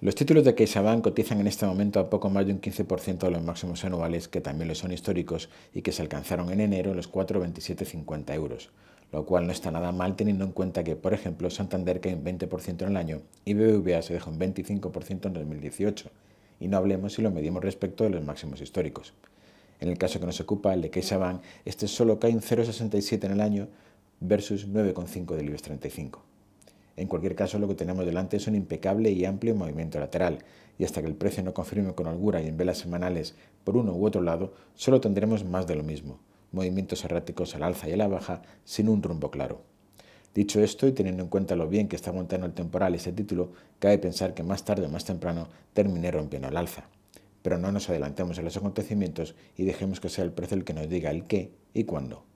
Los títulos de CaixaBank cotizan en este momento a poco más de un 15% de los máximos anuales, que también lo son históricos y que se alcanzaron en enero los 4,2750 euros, lo cual no está nada mal teniendo en cuenta que, por ejemplo, Santander cae un 20% en el año y BBVA se dejó un 25% en 2018, y no hablemos si lo medimos respecto de los máximos históricos. En el caso que nos ocupa, el de CaixaBank, este solo cae un 0,67 en el año versus 9,5 del IBEX 35. En cualquier caso, lo que tenemos delante es un impecable y amplio movimiento lateral, y hasta que el precio no confirme con holgura y en velas semanales por uno u otro lado, solo tendremos más de lo mismo, movimientos erráticos al alza y a la baja sin un rumbo claro. Dicho esto, y teniendo en cuenta lo bien que está montando el temporal ese título, cabe pensar que más tarde o más temprano termine rompiendo el alza. Pero no nos adelantemos a los acontecimientos y dejemos que sea el precio el que nos diga el qué y cuándo.